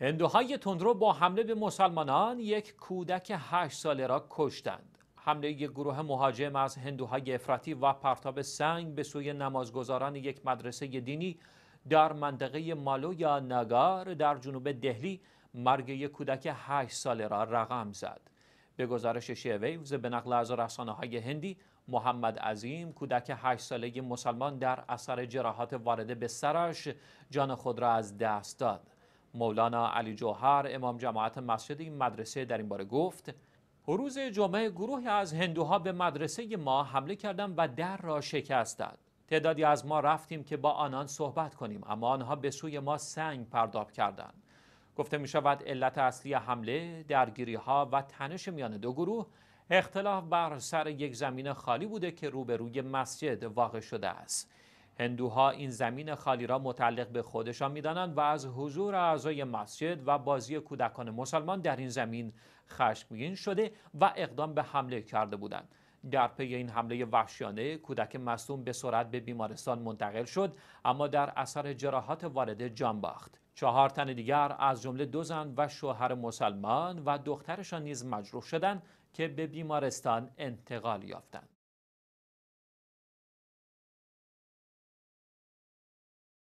هندوهای تندرو با حمله به مسلمانان یک کودک هشت ساله را کشتند. حمله یک گروه مهاجم از هندوهای افراطی و پرتاب سنگ به سوی نمازگزاران یک مدرسه دینی در منطقه مالو یا نگار در جنوب دهلی مرگ یک کودک هشت ساله را رقم زد. به گزارش شیویوز به نقل از رسانه های هندی محمد عظیم کودک هشت ساله مسلمان در اثر جراحات وارده به سرش جان خود را از دست داد. مولانا علی جوهر امام جماعت مسجد این مدرسه در این باره گفت روز جمعه گروهی از هندوها به مدرسه ما حمله کردند و در را شکستند تعدادی از ما رفتیم که با آنان صحبت کنیم اما آنها به سوی ما سنگ پرداب کردند گفته می شود علت اصلی حمله درگیری ها و تنش میان دو گروه اختلاف بر سر یک زمین خالی بوده که روبروی مسجد واقع شده است هندوها این زمین خالی را متعلق به خودشان میدانند و از حضور اعضای مسجد و بازی کودکان مسلمان در این زمین خشمگین شده و اقدام به حمله کرده بودند در پی این حمله وحشیانه کودک مصوم به سرعت به بیمارستان منتقل شد اما در اثر جراحات وارده جان باخت چهار تن دیگر از جمله دو زن و شوهر مسلمان و دخترشان نیز مجروح شدند که به بیمارستان انتقال یافتند